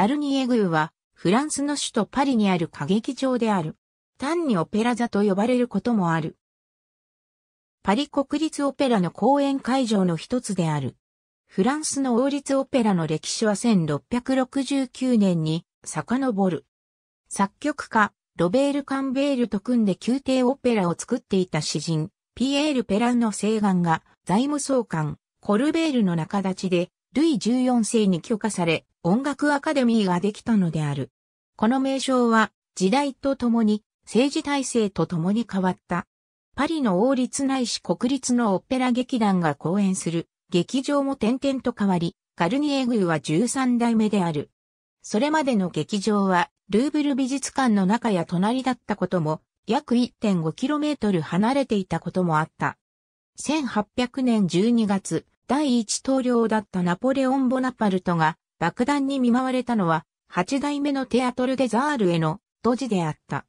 ガルニエ宮は、フランスの首都パリにある歌劇場である。単にオペラ座と呼ばれることもある。パリ国立オペラの公演会場の一つである。フランスの王立オペラの歴史は1669年に遡る。作曲家、ロベール・カンベールと組んで宮廷オペラを作っていた詩人、ピエール・ペランの請願が財務総監、コルベールの仲立ちでルイ14世に許可され、音楽アカデミーができたのである。この名称は、時代とともに、政治体制とともに変わった。パリの王立ないし国立のオペラ劇団が公演する、劇場も点々と変わり、カルニエグーは13代目である。それまでの劇場は、ルーブル美術館の中や隣だったことも、約 1.5km 離れていたこともあった。1800年12月、第一統領だったナポレオン・ボナパルトが爆弾に見舞われたのは8代目のテアトル・デ・ザールへの土地であった。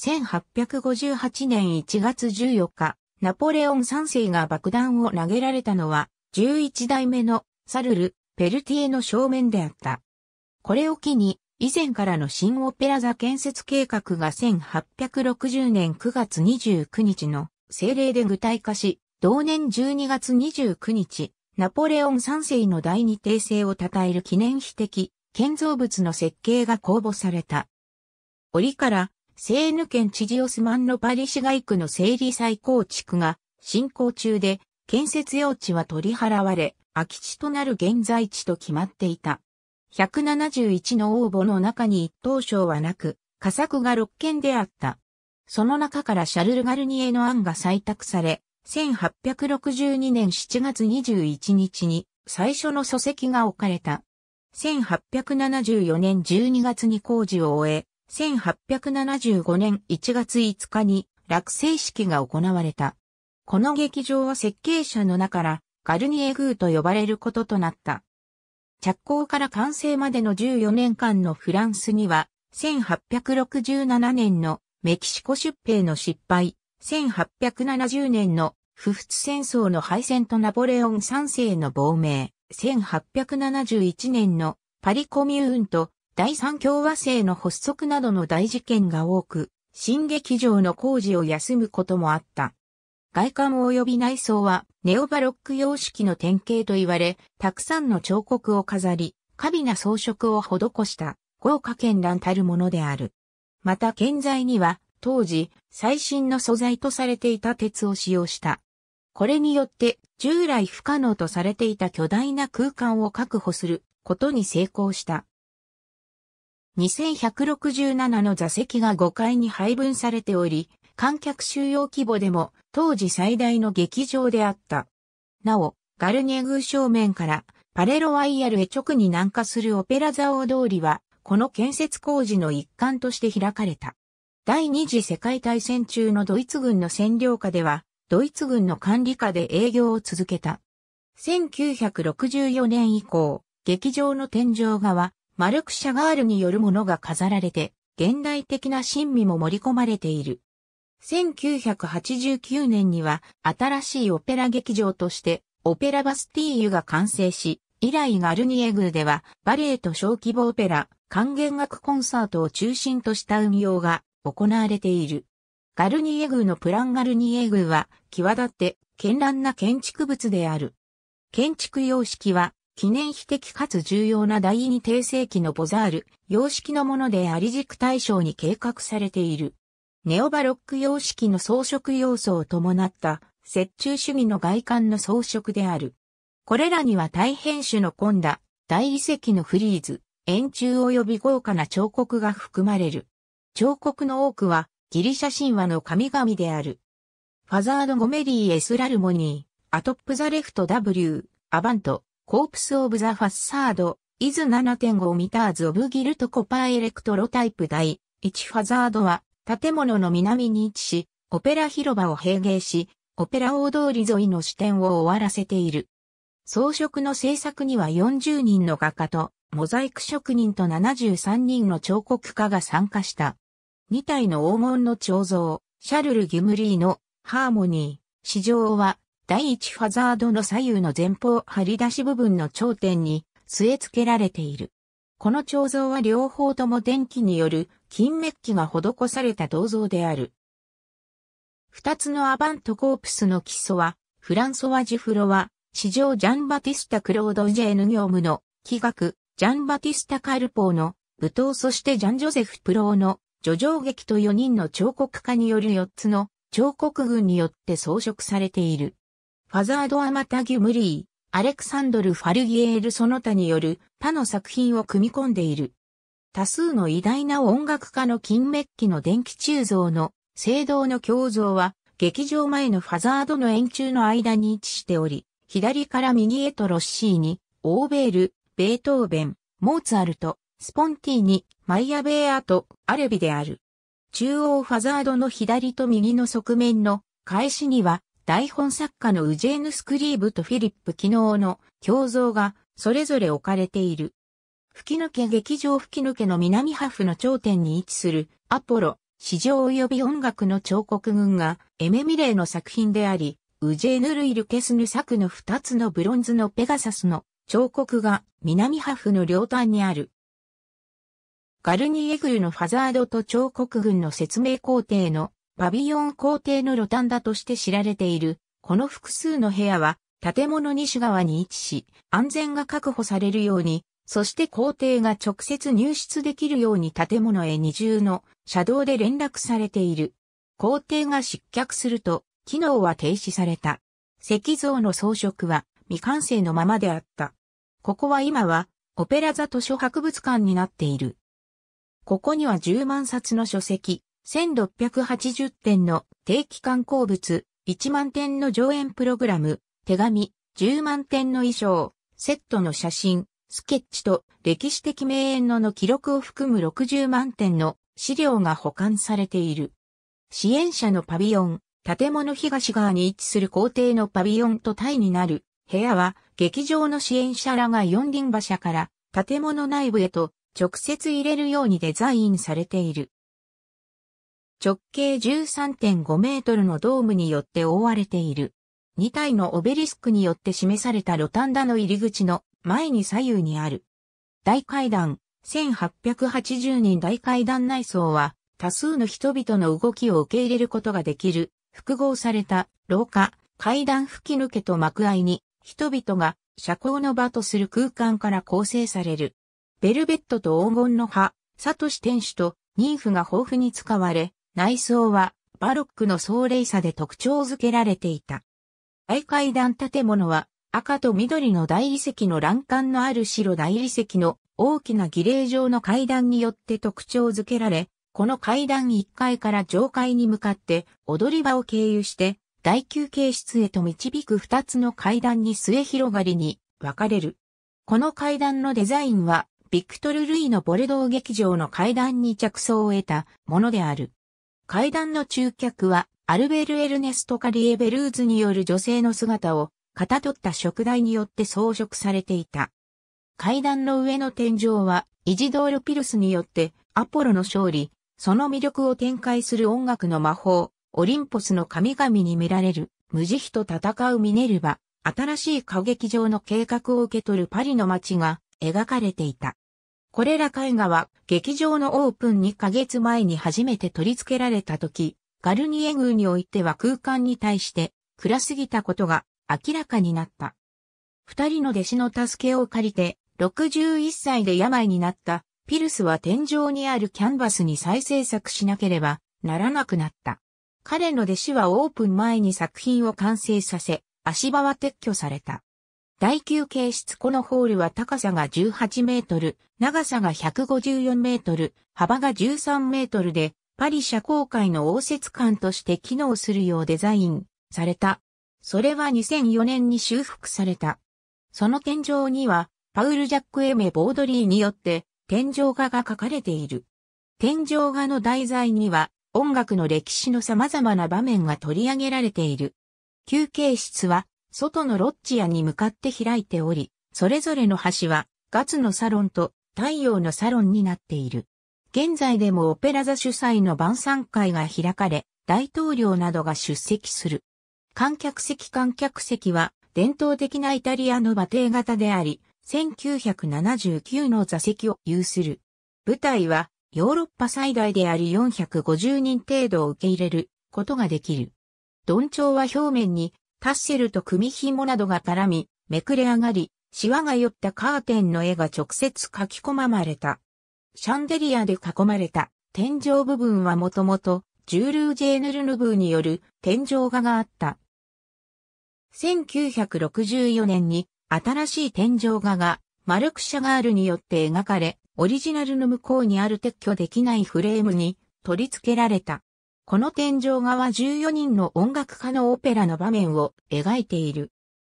1858年1月14日、ナポレオン3世が爆弾を投げられたのは11代目のサルル・ペルティエの正面であった。これを機に以前からの新オペラ座建設計画が1860年9月29日の政令で具体化し、同年12月29日、ナポレオン3世の第二帝政を称える記念碑的建造物の設計が公募された。折から、セーヌ県知事オスマンのパリ市街区の整理再構築が進行中で、建設用地は取り払われ、空き地となる現在地と決まっていた。171の応募の中に一等賞はなく、佳作が6件であった。その中からシャルル・ガルニエの案が採択され、1862年7月21日に最初の礎石が置かれた。1874年12月に工事を終え、1875年1月5日に落成式が行われた。この劇場は設計者の中からガルニエグーと呼ばれることとなった。着工から完成までの14年間のフランスには、1867年のメキシコ出兵の失敗、1870年の不仏戦争の敗戦とナポレオン三世の亡命、1871年のパリコミューンと第三共和制の発足などの大事件が多く、新劇場の工事を休むこともあった。外観及び内装はネオバロック様式の典型と言われ、たくさんの彫刻を飾り、華美な装飾を施した豪華絢爛たるものである。また建材には当時、最新の素材とされていた鉄を使用した。これによって、従来不可能とされていた巨大な空間を確保することに成功した。2167の座席が5階に配分されており、観客収容規模でも当時最大の劇場であった。なお、ガルニグー正面からパレロワイヤルへ直に南下するオペラ座大通りは、この建設工事の一環として開かれた。第二次世界大戦中のドイツ軍の占領下では、ドイツ軍の管理下で営業を続けた。1964年以降、劇場の天井画は、マルク・シャガールによるものが飾られて、現代的な神秘も盛り込まれている。1989年には、新しいオペラ劇場として、オペラバスティーユが完成し、以来ガルニエーでは、バレエと小規模オペラ、管弦楽コンサートを中心とした運用が行われている。ガルニエ宮のプランガルニエ宮は、際立って、絢爛な建築物である。建築様式は、記念碑的かつ重要な第二帝世紀のボザール、様式のものであり軸対象に計画されている。ネオバロック様式の装飾要素を伴った、折衷主義の外観の装飾である。これらには大変種の混んだ、大理石のフリーズ、円柱及び豪華な彫刻が含まれる。彫刻の多くはギリシャ神話の神々である。ファザード・ゴメリー・エスラルモニー、アトップ・ザ・レフト・ W、アバント、コープス・オブ・ザ・ファッサード、イズ7.5ミターズ・オブ・ギルト・コパー・エレクトロタイプ第1ファザードは建物の南に位置し、オペラ広場を閉迎し、オペラ大通り沿いの視点を終わらせている。装飾の制作には40人の画家と、モザイク職人と73人の彫刻家が参加した。2体の黄金の彫像、シャルル・ギュムリーのハーモニー、市場は第1ハザードの左右の前方張り出し部分の頂点に据え付けられている。この彫像は両方とも電気による金メッキが施された銅像である。二つのアバントコープスの基礎は、フランソワ・ジュフロは、市場ジャンバティスタ・クロード・ジェーヌ業務の、企画、ジャンバティスタ・カルポーの、舞踏そしてジャン・ジョゼフ・プローの、叙情劇と4人の彫刻家による4つの彫刻群によって装飾されている。ファザード・アマタギ・ムリー、アレクサンドル・ファルギエール・その他による他の作品を組み込んでいる。多数の偉大な音楽家の金メッキの電気鋳造の聖堂の胸像は劇場前のファザードの円柱の間に位置しており、左から右へとロッシーに、オーベール、ベートーベン、モーツァルト、スポンティーマイアベーアとアレビである。中央ファザードの左と右の側面の返しには台本作家のウジェーヌ・スクリーブとフィリップ・キノーの胸像がそれぞれ置かれている。吹き抜け劇場吹き抜けの南ハフの頂点に位置するアポロ、史上及び音楽の彫刻群がエメミレーの作品であり、ウジェーヌ・ルイル・ケスヌ作の2つのブロンズのペガサスの彫刻が南ハフの両端にある。ガルニエグルのファザードと彫刻群の説明工程のパビオン工程のロタンダとして知られている、この複数の部屋は建物西側に位置し、安全が確保されるように、そして工程が直接入室できるように建物へ二重の車道で連絡されている。工程が失脚すると、機能は停止された。石像の装飾は未完成のままであった。ここは今は、オペラ座図書博物館になっている。ここには10万冊の書籍、1680点の定期刊行物、1万点の上演プログラム、手紙、10万点の衣装、セットの写真、スケッチと歴史的名演のの記録を含む60万点の資料が保管されている。支援者のパビオン、建物東側に位置する校庭のパビオンと対になる部屋は劇場の支援者らが四輪馬車から建物内部へと直接入れるようにデザインされている。直径13.5メートルのドームによって覆われている。2体のオベリスクによって示されたロタンダの入り口の前に左右にある。大階段、1880人大階段内装は多数の人々の動きを受け入れることができる。複合された廊下、階段吹き抜けと幕合に人々が社交の場とする空間から構成される。ベルベットと黄金の葉、サトシ天守とニ婦フが豊富に使われ、内装はバロックの壮麗さで特徴づけられていた。大階段建物は赤と緑の大理石の欄干のある白大理石の大きな儀礼状の階段によって特徴づけられ、この階段1階から上階に向かって踊り場を経由して大休憩室へと導く2つの階段に末広がりに分かれる。この階段のデザインはビクトル・ルイのボルドー劇場の階段に着想を得たものである。階段の中脚は、アルベル・エルネスト・カリエ・ベルーズによる女性の姿を、片取った食材によって装飾されていた。階段の上の天井は、イジドール・ピルスによって、アポロの勝利、その魅力を展開する音楽の魔法、オリンポスの神々に見られる、無慈悲と戦うミネルヴァ、新しい歌劇場の計画を受け取るパリの街が描かれていた。これら絵画は劇場のオープン2ヶ月前に初めて取り付けられた時、ガルニエ宮においては空間に対して暗すぎたことが明らかになった。二人の弟子の助けを借りて、61歳で病になったピルスは天井にあるキャンバスに再制作しなければならなくなった。彼の弟子はオープン前に作品を完成させ、足場は撤去された。第9形質このホールは高さが18メートル、長さが154メートル、幅が13メートルで、パリ社交界の応接館として機能するようデザインされた。それは2004年に修復された。その天井には、パウル・ジャック・エメ・ボードリーによって、天井画が描かれている。天井画の題材には、音楽の歴史の様々な場面が取り上げられている。休憩室は、外のロッジアに向かって開いており、それぞれの端はガツのサロンと太陽のサロンになっている。現在でもオペラ座主催の晩餐会が開かれ、大統領などが出席する。観客席観客席は伝統的なイタリアの馬蹄型であり、1979の座席を有する。舞台はヨーロッパ最大であり450人程度を受け入れることができる。ドンチョウは表面にタッセルと組紐などが絡み、めくれ上がり、シワが寄ったカーテンの絵が直接書き込まれた。シャンデリアで囲まれた天井部分はもともと、ジュールー・ジェーヌルヌブーによる天井画があった。1964年に新しい天井画がマルク・シャガールによって描かれ、オリジナルの向こうにある撤去できないフレームに取り付けられた。この天井画は14人の音楽家のオペラの場面を描いている。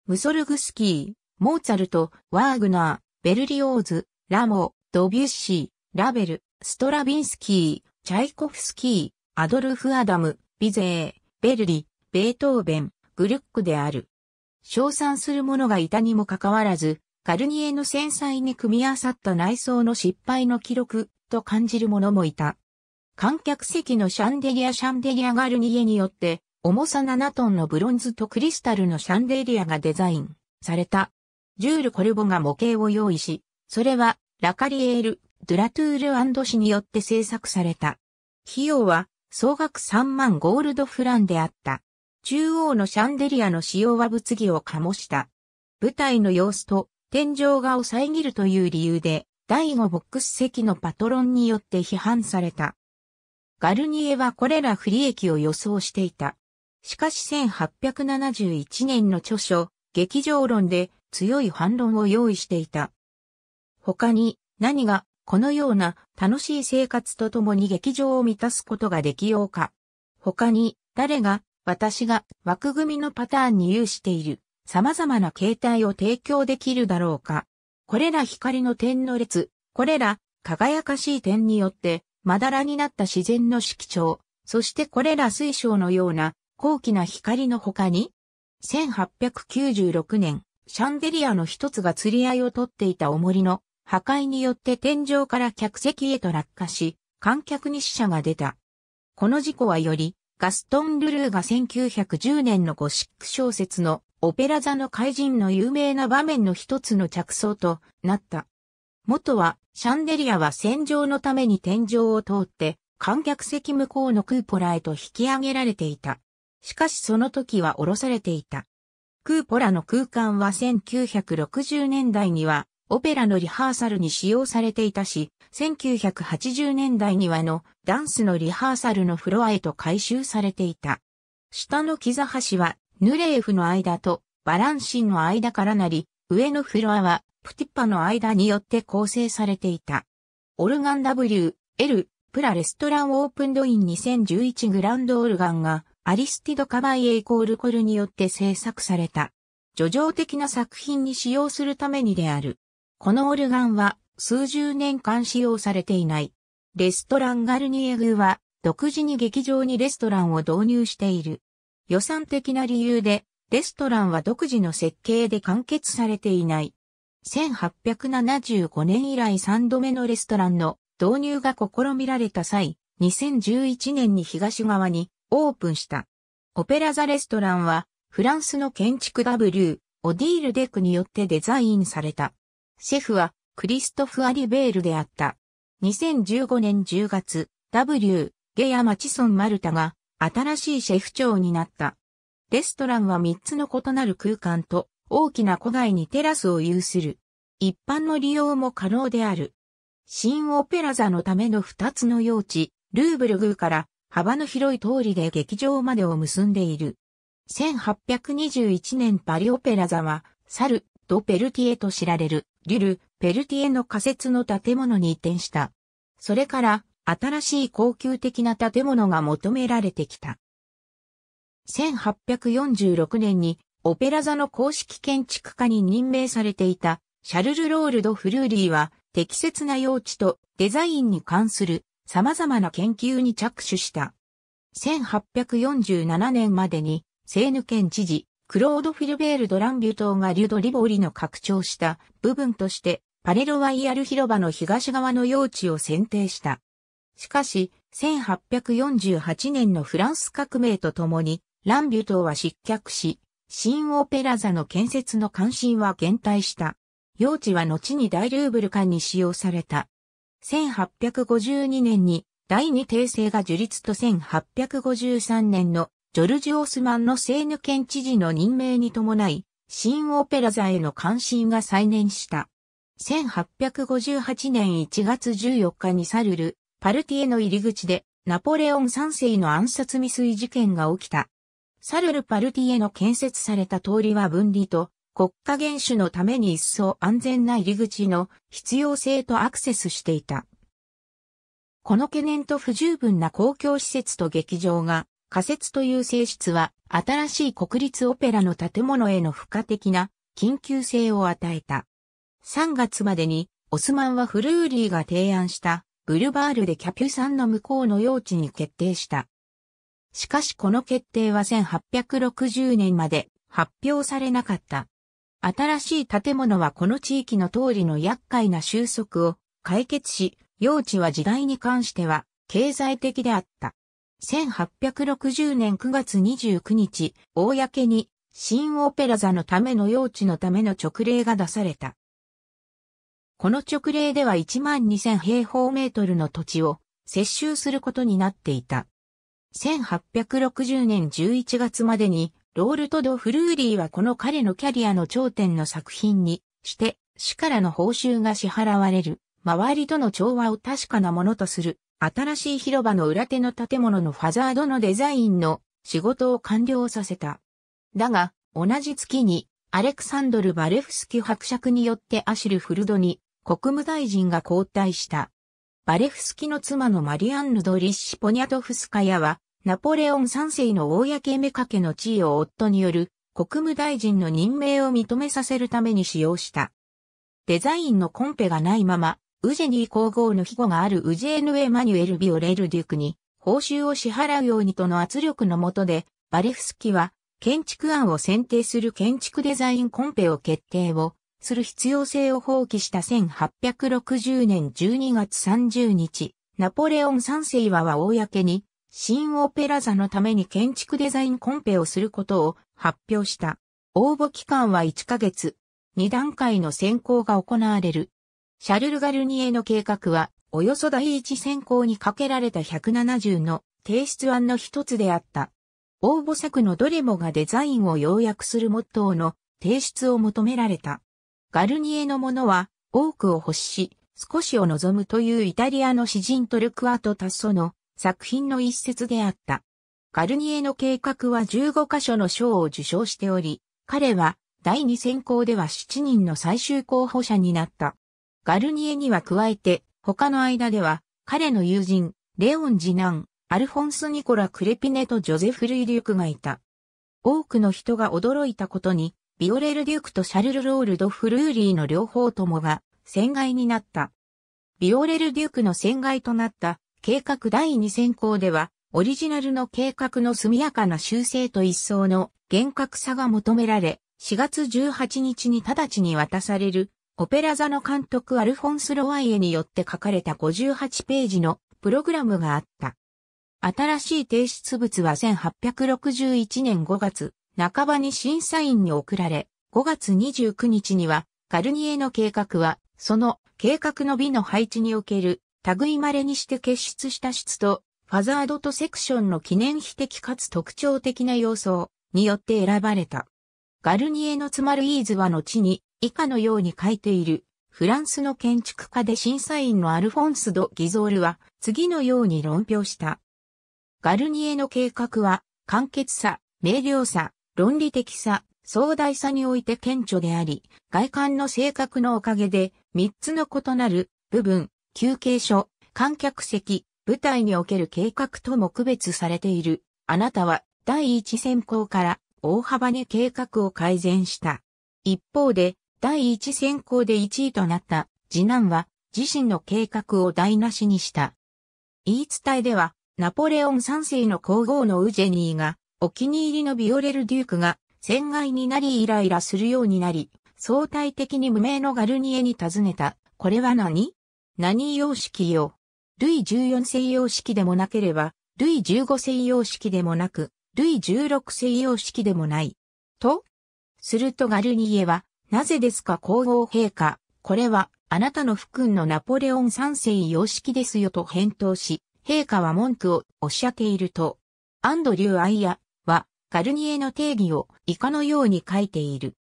ムソルグスキー、モーツァルト、ワーグナー、ベルリオーズ、ラモ、ドビュッシー、ラベル、ストラビンスキー、チャイコフスキー、アドルフ・アダム、ビゼー、ベルリ、ベートーベン、グルックである。称賛する者がいたにもかかわらず、カルニエの繊細に組み合わさった内装の失敗の記録と感じる者もいた。観客席のシャンデリアシャンデリアガルニエによって、重さ7トンのブロンズとクリスタルのシャンデリアがデザインされた。ジュール・コルボが模型を用意し、それはラカリエール・ドゥラトゥール氏によって制作された。費用は総額3万ゴールドフランであった。中央のシャンデリアの使用は物議を醸した。舞台の様子と天井画を遮るという理由で、第5ボックス席のパトロンによって批判された。ガルニエはこれら不利益を予想していた。しかし1871年の著書、劇場論で強い反論を用意していた。他に何がこのような楽しい生活とともに劇場を満たすことができようか。他に誰が私が枠組みのパターンに有している様々な形態を提供できるだろうか。これら光の点の列、これら輝かしい点によってまだらになった自然の色調、そしてこれら水晶のような高貴な光の他に、1896年、シャンデリアの一つが釣り合いを取っていた重りの破壊によって天井から客席へと落下し、観客に死者が出た。この事故はより、ガストン・ルルーが1910年のゴシック小説のオペラ座の怪人の有名な場面の一つの着想となった。元は、シャンデリアは洗浄のために天井を通って、観客席向こうのクーポラへと引き上げられていた。しかしその時は降ろされていた。クーポラの空間は1960年代にはオペラのリハーサルに使用されていたし、1980年代にはのダンスのリハーサルのフロアへと改修されていた。下の木座橋はヌレーフの間とバランシンの間からなり、上のフロアはプティッパの間によって構成されていた。オルガン W、L、プラレストランオープンドイン2011グランドオルガンがアリスティド・カバイエイコールコルによって制作された。叙情的な作品に使用するためにである。このオルガンは数十年間使用されていない。レストランガルニエグは独自に劇場にレストランを導入している。予算的な理由でレストランは独自の設計で完結されていない。1875年以来3度目のレストランの導入が試みられた際、2011年に東側にオープンした。オペラ座レストランは、フランスの建築 W、オディール・デクによってデザインされた。シェフは、クリストフ・アリベールであった。2015年10月、W、ゲヤ・マチソン・マルタが、新しいシェフ長になった。レストランは3つの異なる空間と大きな古外にテラスを有する。一般の利用も可能である。新オペラ座のための二つの用地、ルーブル宮から幅の広い通りで劇場までを結んでいる。1821年パリオペラ座は、サル・ド・ペルティエと知られる、リュル・ペルティエの仮設の建物に移転した。それから、新しい高級的な建物が求められてきた。1846年にオペラ座の公式建築家に任命されていたシャルル・ロールド・フルーリーは適切な用地とデザインに関する様々な研究に着手した。1847年までにセーヌ県知事、クロード・フィルベール・ド・ランビュ島がリュド・リボリの拡張した部分としてパレロワイヤル広場の東側の用地を選定した。しかし、1848年のフランス革命とともに、ランビュ島は失脚し、新オペラ座の建設の関心は減退した。用地は後に大ルーブル館に使用された。1852年に第二帝政が樹立と1853年のジョルジ・オスマンのセーヌ県知事の任命に伴い、新オペラ座への関心が再燃した。1858年1月14日にサルル、パルティエの入り口でナポレオン3世の暗殺未遂事件が起きた。サルルパルティへの建設された通りは分離と国家元首のために一層安全な入り口の必要性とアクセスしていた。この懸念と不十分な公共施設と劇場が仮設という性質は新しい国立オペラの建物への付加的な緊急性を与えた。3月までにオスマンはフルーリーが提案したブルバールでキャピュさんの向こうの用地に決定した。しかしこの決定は1860年まで発表されなかった。新しい建物はこの地域の通りの厄介な収束を解決し、用地は時代に関しては経済的であった。1860年9月29日、公に新オペラ座のための用地のための直令が出された。この直令では1万2000平方メートルの土地を接収することになっていた。1860年11月までに、ロールト・ド・フルーリーはこの彼のキャリアの頂点の作品にして、死からの報酬が支払われる、周りとの調和を確かなものとする、新しい広場の裏手の建物のファザードのデザインの仕事を完了させた。だが、同じ月に、アレクサンドル・バレフスキ伯爵によってアシル・フルドに国務大臣が交代した。バレフスキの妻のマリアンヌ・ドリッシ・ポニャトフスカヤは、ナポレオン3世の公めかけの地位を夫による国務大臣の任命を認めさせるために使用した。デザインのコンペがないまま、ウジェニー皇后の庇護があるウジェーヌ・エマニュエル・ビオレル・デュクに報酬を支払うようにとの圧力のもとで、バレフスキは建築案を選定する建築デザインコンペを決定をする必要性を放棄した1860年12月30日、ナポレオン三世はは公に、新オペラ座のために建築デザインコンペをすることを発表した。応募期間は1ヶ月。2段階の選考が行われる。シャルル・ガルニエの計画は、およそ第一選考にかけられた170の提出案の一つであった。応募作のどれもがデザインを要約するモットーの提出を求められた。ガルニエのものは多くを欲し、少しを望むというイタリアの詩人トルクアト・タッソの作品の一節であった。ガルニエの計画は15箇所の賞を受賞しており、彼は第二選考では7人の最終候補者になった。ガルニエには加えて、他の間では、彼の友人、レオン次男、アルフォンス・ニコラ・クレピネとジョゼフ・ルイリュクがいた。多くの人が驚いたことに、ビオレル・デュークとシャルル・ロール・ド・フルーリーの両方ともが、戦外になった。ビオレル・デュークの戦外となった計画第2選考では、オリジナルの計画の速やかな修正と一層の厳格さが求められ、4月18日に直ちに渡される、オペラ座の監督アルフォンス・ロワイエによって書かれた58ページのプログラムがあった。新しい提出物は1861年5月、半ばに審査員に送られ、5月29日には、ガルニエの計画は、その計画の美の配置における、類まれにして結出した質と、ファザードとセクションの記念碑的かつ特徴的な要素によって選ばれた。ガルニエの詰まるイーズは後に、以下のように書いている、フランスの建築家で審査員のアルフォンス・ド・ギゾールは、次のように論評した。ガルニエの計画は、簡潔さ、明瞭さ、論理的さ、壮大さにおいて顕著であり、外観の性格のおかげで、三つの異なる部分、休憩所、観客席、舞台における計画とも区別されている。あなたは第一選考から大幅に計画を改善した。一方で、第一選考で一位となった次男は自身の計画を台無しにした。言い伝えでは、ナポレオン三世の皇后のウジェニーがお気に入りのビオレル・デュークが、戦外になりイライラするようになり、相対的に無名のガルニエに尋ねた。これは何何様式よ。ルイ14世様式でもなければ、ルイ15世様式でもなく、ルイ16世様式でもない。とするとガルニエは、なぜですか皇后陛下、これは、あなたの不君のナポレオン3世様式ですよと返答し、陛下は文句をおっしゃっていると、アンドリュー・アイア。ガルニエの定義を以下のように書いている。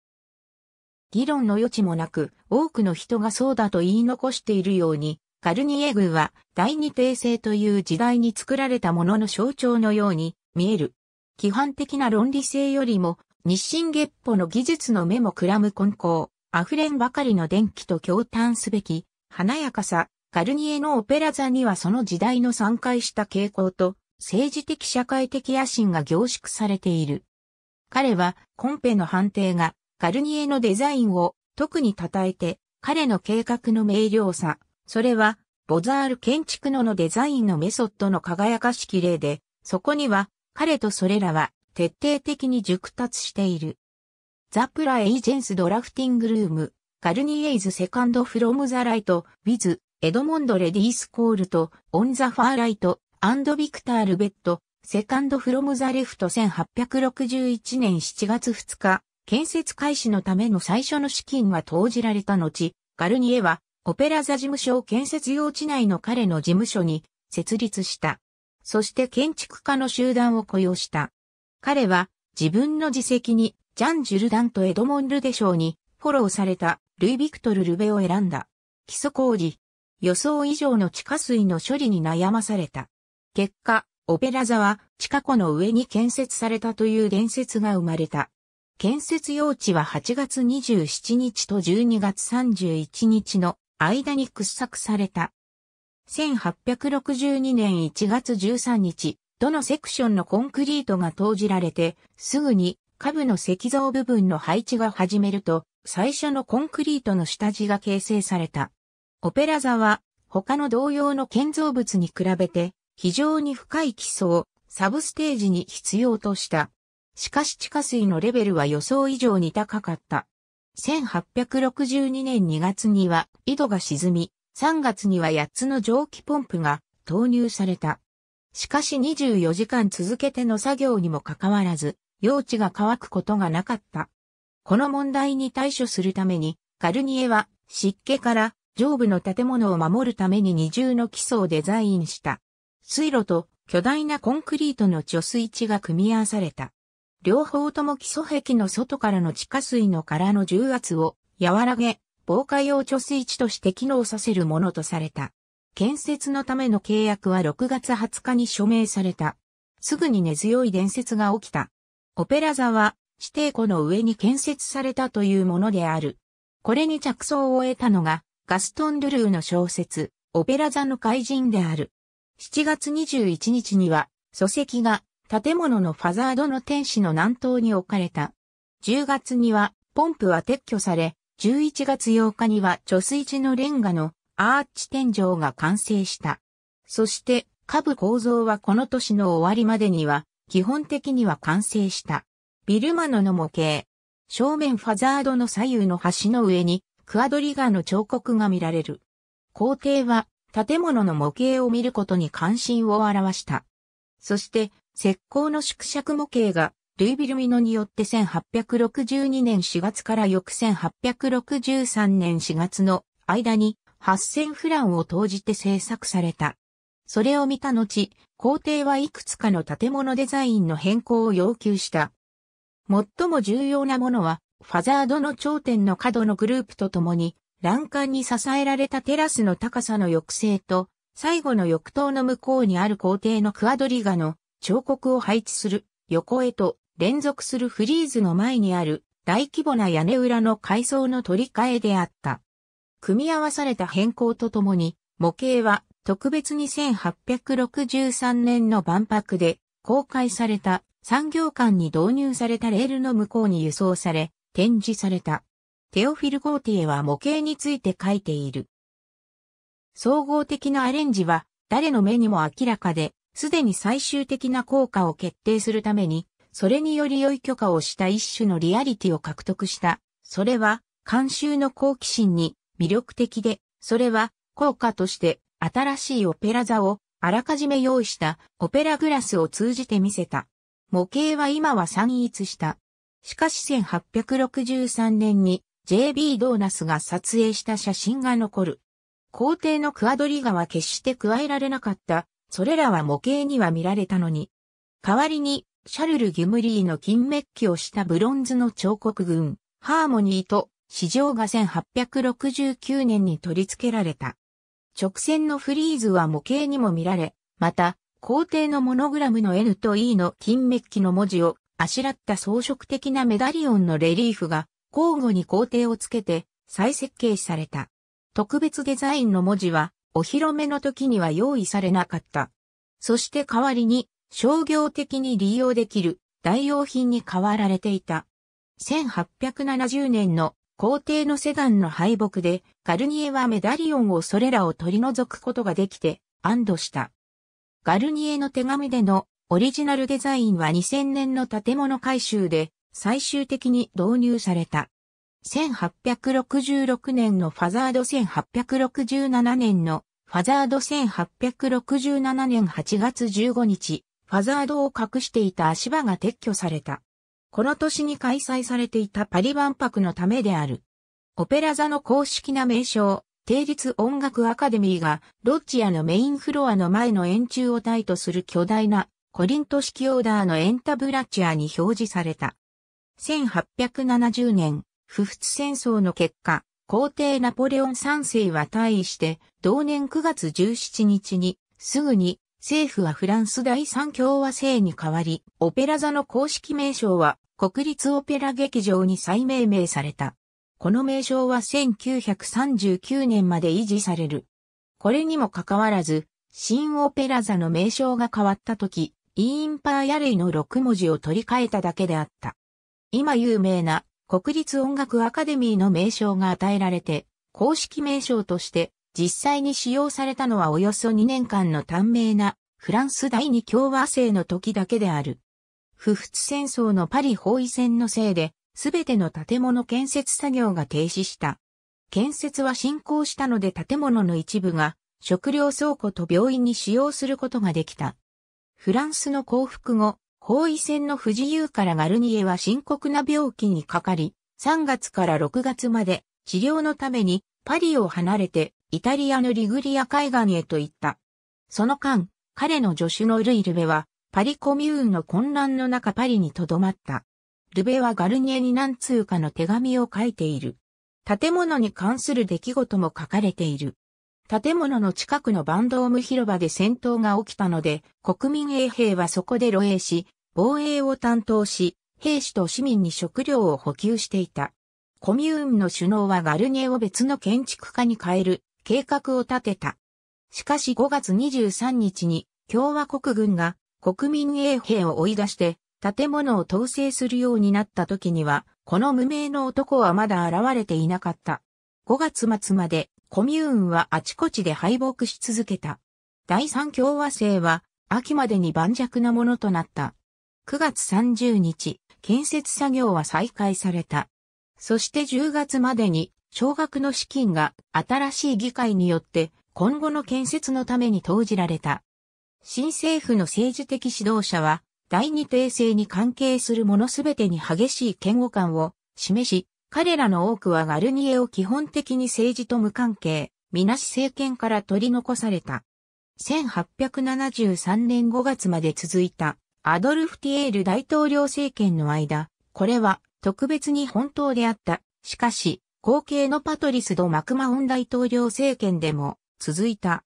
議論の余地もなく、多くの人がそうだと言い残しているように、ガルニエ軍は第二帝政という時代に作られたものの象徴のように見える。規範的な論理性よりも、日進月歩の技術の目もくらむ根高、溢れんばかりの電気と共嘆すべき、華やかさ、ガルニエのオペラ座にはその時代の散開した傾向と、政治的社会的野心が凝縮されている。彼はコンペの判定がガルニエのデザインを特に称えて彼の計画の明瞭さ、それはボザール建築ののデザインのメソッドの輝かしき例で、そこには彼とそれらは徹底的に熟達している。ザ・プラ・エイジェンス・ドラフティング・ルーム、ガルニエイズ・セカンド・フロム・ザ・ライト、ウィズ・エドモンド・レディース・コールと、オン・ザ・ファー・ライト、アンド・ビクター・ルベット、セカンド・フロム・ザ・レフト1861年7月2日、建設開始のための最初の資金は投じられた後、ガルニエは、オペラ座事務所を建設用地内の彼の事務所に設立した。そして建築家の集団を雇用した。彼は自分の自責にジャン・ジュルダンとエドモン・ルデショーにフォローされたルイ・ビクトル・ルベを選んだ。基礎工事。予想以上の地下水の処理に悩まされた。結果、オペラ座は地下湖の上に建設されたという伝説が生まれた。建設用地は8月27日と12月31日の間に掘削された。1862年1月13日、どのセクションのコンクリートが投じられて、すぐに下部の石像部分の配置が始めると、最初のコンクリートの下地が形成された。オペラ座は他の同様の建造物に比べて非常に深い基礎をサブステージに必要とした。しかし地下水のレベルは予想以上に高かった。1862年2月には井戸が沈み、3月には8つの蒸気ポンプが投入された。しかし24時間続けての作業にもかかわらず、用地が乾くことがなかった。この問題に対処するために、ガルニエは湿気から上部の建物を守るために二重の基礎をデザインした。水路と巨大なコンクリートの貯水池が組み合わされた。両方とも基礎壁の外からの地下水の殻の重圧を和らげ、防火用貯水池として機能させるものとされた。建設のための契約は6月20日に署名された。すぐに根強い伝説が起きた。オペラ座は指定湖の上に建設されたというものである。これに着想を得たのがガストン・ドゥルーの小説、オペラ座の怪人である。7月21日には、礎石が建物のファザードの天使の南東に置かれた。10月には、ポンプは撤去され、11月8日には貯水池のレンガのアーチ天井が完成した。そして、下部構造はこの年の終わりまでには、基本的には完成した。ビルマノの模型。正面ファザードの左右の端の上に、クアドリガの彫刻が見られる。工程は、建物の模型を見ることに関心を表した。そして、石膏の縮尺模型が、ルイ・ビルミノによって1862年4月から翌1863年4月の間に8000フランを投じて制作された。それを見た後、皇帝はいくつかの建物デザインの変更を要求した。最も重要なものは、ファザードの頂点の角のグループとともに、欄干に支えられたテラスの高さの抑制と、最後の翼頭の向こうにある皇帝のクアドリガの彫刻を配置する横へと連続するフリーズの前にある大規模な屋根裏の階層の取り替えであった。組み合わされた変更とともに模型は特別に1863年の万博で公開された産業館に導入されたレールの向こうに輸送され展示された。テオフィル・ゴーティエは模型について書いている。総合的なアレンジは誰の目にも明らかで、すでに最終的な効果を決定するために、それにより良い許可をした一種のリアリティを獲得した。それは、監修の好奇心に魅力的で、それは、効果として新しいオペラ座をあらかじめ用意したオペラグラスを通じて見せた。模型は今は散逸した。しかし1863年に JB ドーナスが撮影した写真が残る。皇帝のクアドリガは決して加えられなかった。それらは模型には見られたのに。代わりに、シャルル・ギュムリーの金メッキをしたブロンズの彫刻群、ハーモニーと、市場が1869年に取り付けられた。直線のフリーズは模型にも見られ、また、皇帝のモノグラムの N と E の金メッキの文字をあしらった装飾的なメダリオンのレリーフが交互に工程をつけて再設計された。特別デザインの文字はお披露目の時には用意されなかった。そして代わりに商業的に利用できる代用品に変わられていた。1870年の皇帝のセダンの敗北で、ガルニエはメダリオンをそれらを取り除くことができて安堵した。ガルニエの手紙でのオリジナルデザインは2000年の建物改修で最終的に導入された。1866年のファザード1867年のファザード1867年8月15日、ファザードを隠していた足場が撤去された。この年に開催されていたパリ万博のためである。オペラ座の公式な名称、定立音楽アカデミーが、ロッジアのメインフロアの前の円柱を台とする巨大なコリント式オーダーのエンタブラッチアに表示された。1870年、不仏戦争の結果、皇帝ナポレオン3世は退位して、同年9月17日に、すぐに、政府はフランス第三共和制に変わり、オペラ座の公式名称は、国立オペラ劇場に再命名された。この名称は1939年まで維持される。これにもかかわらず、新オペラ座の名称が変わった時、イーンパーヤレイの6文字を取り替えただけであった。今有名な国立音楽アカデミーの名称が与えられて、公式名称として実際に使用されたのはおよそ2年間の短命なフランス第二共和制の時だけである。不仏戦争のパリ包囲戦のせいで、すべての建物建設作業が停止した。建設は進行したので建物の一部が食料倉庫と病院に使用することができた。フランスの降伏後、包囲戦の不自由からガルニエは深刻な病気にかかり、3月から6月まで治療のためにパリを離れてイタリアのリグリア海岸へと行った。その間、彼の助手のルイ・ルベはパリコミューンの混乱の中パリに留まった。ルベはガルニエに何通かの手紙を書いている。建物に関する出来事も書かれている。建物の近くのバンドーム広場で戦闘が起きたので、国民衛兵はそこで露営し、防衛を担当し、兵士と市民に食料を補給していた。コミューンの首脳はガルニエを別の建築家に変える計画を立てた。しかし5月23日に共和国軍が国民衛兵を追い出して建物を統制するようになった時には、この無名の男はまだ現れていなかった。5月末までコミューンはあちこちで敗北し続けた。第三共和制は秋までに盤石なものとなった。9月30日、建設作業は再開された。そして10月までに、少額の資金が新しい議会によって今後の建設のために投じられた。新政府の政治的指導者は、第二帝政に関係するものすべてに激しい嫌悪感を示し、彼らの多くはガルニエを基本的に政治と無関係、みなし政権から取り残された。1873年5月まで続いたアドルフティエール大統領政権の間、これは特別に本当であった。しかし、後継のパトリス・ド・マクマオン大統領政権でも続いた。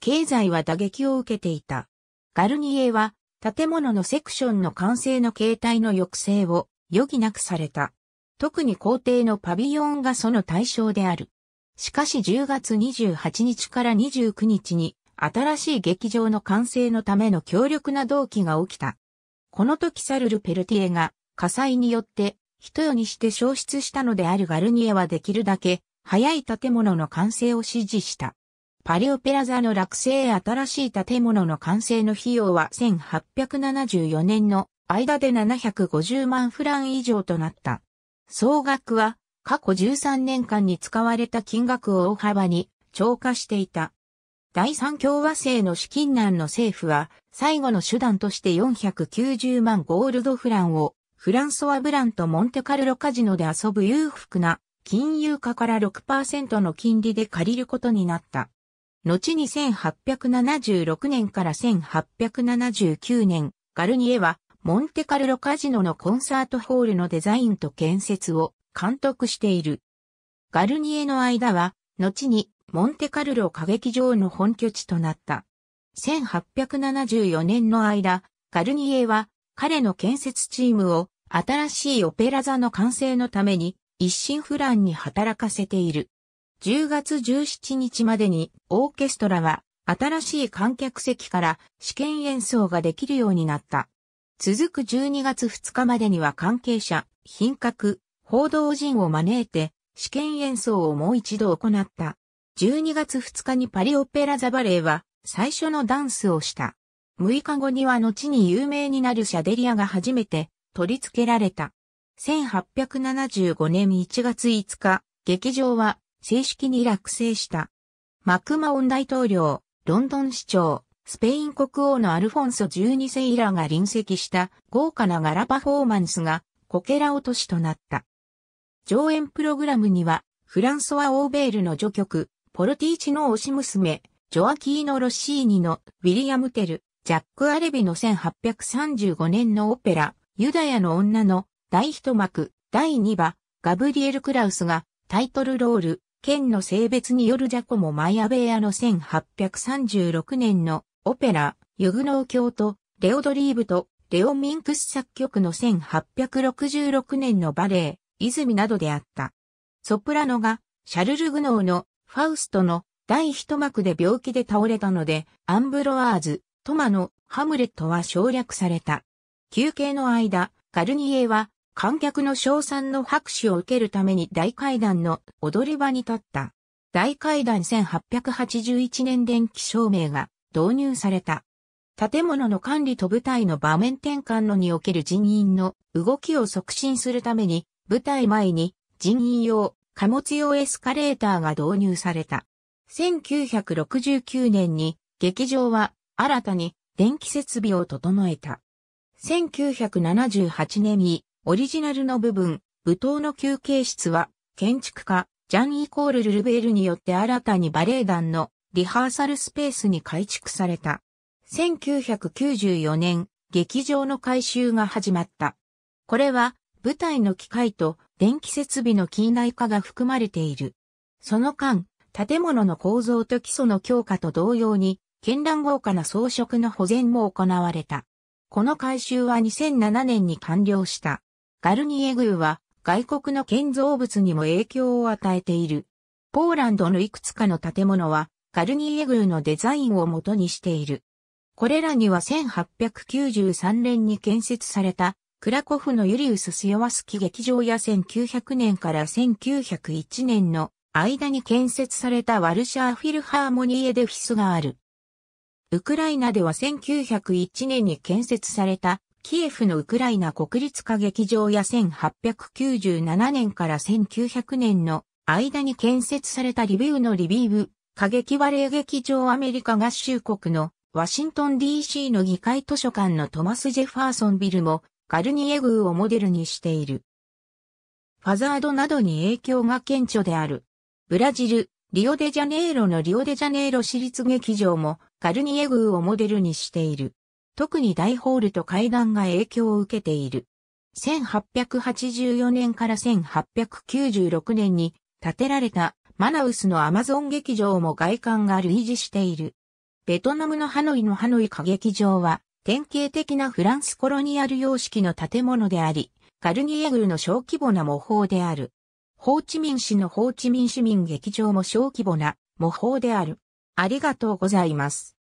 経済は打撃を受けていた。ガルニエは建物のセクションの完成の形態の抑制を余儀なくされた。特に皇帝のパビヨンがその対象である。しかし10月28日から29日に新しい劇場の完成のための強力な動機が起きた。この時サルル・ペルティエが火災によって一夜にして消失したのであるガルニエはできるだけ早い建物の完成を指示した。パリオペラ座の落成新しい建物の完成の費用は1874年の間で750万フラン以上となった。総額は過去13年間に使われた金額を大幅に超過していた。第三共和制の資金難の政府は、最後の手段として490万ゴールドフランを、フランソワ・ブランとモンテカルロカジノで遊ぶ裕福な、金融化から6%の金利で借りることになった。後に1876年から1879年、ガルニエは、モンテカルロカジノのコンサートホールのデザインと建設を監督している。ガルニエの間は、後にモンテカルロ歌劇場の本拠地となった。1874年の間、カルニエは彼の建設チームを新しいオペラ座の完成のために一心不乱に働かせている。10月17日までにオーケストラは新しい観客席から試験演奏ができるようになった。続く12月2日までには関係者、品格、報道陣を招いて試験演奏をもう一度行った。12月2日にパリオペラザバレーは最初のダンスをした。6日後には後に有名になるシャデリアが初めて取り付けられた。1875年1月5日、劇場は正式に落成した。マクマオン大統領、ロンドン市長、スペイン国王のアルフォンソ12世イラが臨席した豪華な柄パフォーマンスがコケラ落としとなった。上演プログラムにはフランソワ・オーベールの序曲、ポルティーチの推し娘、ジョアキーノ・ロッシーニのウィリアム・テル、ジャック・アレビの1835年のオペラ、ユダヤの女の第一幕、第二話、ガブリエル・クラウスがタイトルロール、剣の性別によるジャコモ・マイアベアの1836年のオペラ、ユグノー教とレオドリーブとレオ・ミンクス作曲の1866年のバレエ、泉などであった。ソプラノがシャルル・グノーのファウストの第一幕で病気で倒れたので、アンブロワーズ、トマのハムレットは省略された。休憩の間、ガルニエは観客の称賛の拍手を受けるために大階段の踊り場に立った。大階段1881年電気照明が導入された。建物の管理と舞台の場面転換のにおける人員の動きを促進するために、舞台前に人員用貨物用エスカレーターが導入された。1969年に劇場は新たに電気設備を整えた。1978年にオリジナルの部分、舞踏の休憩室は建築家ジャン・イコール・ルルベールによって新たにバレエ団のリハーサルスペースに改築された。1994年、劇場の改修が始まった。これは舞台の機械と電気設備の近代化が含まれている。その間、建物の構造と基礎の強化と同様に、絢爛豪華な装飾の保全も行われた。この改修は2007年に完了した。ガルニエ宮は外国の建造物にも影響を与えている。ポーランドのいくつかの建物はガルニエ宮のデザインを元にしている。これらには1893年に建設されたクラコフのユリウス・スヨワスキ劇場や1900年から1901年の間に建設されたワルシャーフィルハーモニーエデフィスがある。ウクライナでは1901年に建設されたキエフのウクライナ国立歌劇場や1897年から1900年の間に建設されたリビウのリビーブ歌劇バレ劇場アメリカ合衆国のワシントン DC の議会図書館のトマス・ジェファーソンビルもカルニエ宮をモデルにしている。ファザードなどに影響が顕著である。ブラジル、リオデジャネイロのリオデジャネイロ私立劇場もカルニエ宮をモデルにしている。特に大ホールと階段が影響を受けている。1884年から1896年に建てられたマナウスのアマゾン劇場も外観が類似している。ベトナムのハノイのハノイ歌劇場は典型的なフランスコロニアル様式の建物であり、カルニエ宮の小規模な模倣である。ホーチミン市のホーチミン市民劇場も小規模な模倣である。ありがとうございます。